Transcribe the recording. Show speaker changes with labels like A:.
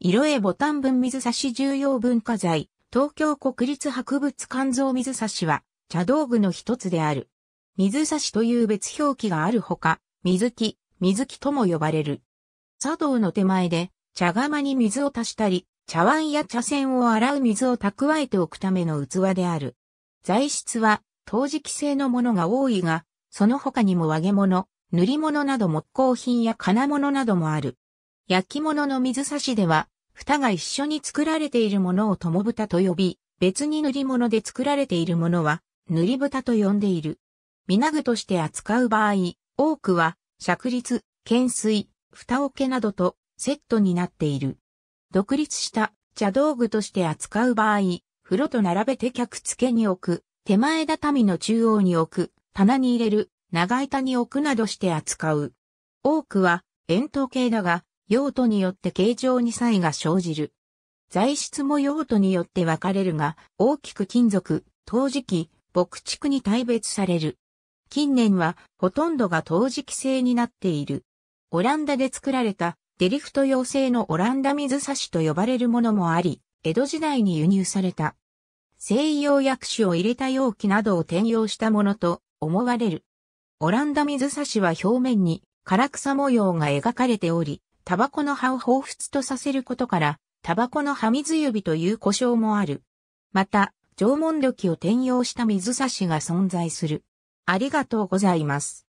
A: 色絵ボタン文水差し重要文化財、東京国立博物館像水差しは、茶道具の一つである。水差しという別表記があるほか、水木、水木とも呼ばれる。茶道の手前で、茶釜に水を足したり、茶碗や茶筅を洗う水を蓄えておくための器である。材質は、陶磁器製のものが多いが、その他にも揚げ物、塗り物など木工品や金物などもある。焼き物の水差しでは、蓋が一緒に作られているものを共蓋と呼び、別に塗り物で作られているものは、塗り蓋と呼んでいる。なぐとして扱う場合、多くは、灼率、懸垂、蓋桶などとセットになっている。独立した茶道具として扱う場合、風呂と並べて客付けに置く、手前畳の中央に置く、棚に入れる、長板に置くなどして扱う。多くは、円筒形だが、用途によって形状に差異が生じる。材質も用途によって分かれるが、大きく金属、陶磁器、牧畜に大別される。近年はほとんどが陶磁器製になっている。オランダで作られたデリフト用製のオランダ水差しと呼ばれるものもあり、江戸時代に輸入された。西洋薬種を入れた容器などを転用したものと思われる。オランダ水差しは表面に唐草模様が描かれており、タバコの葉を彷彿とさせることから、タバコの葉水指という呼称もある。また、縄文土器を転用した水差しが存在する。ありがとうございます。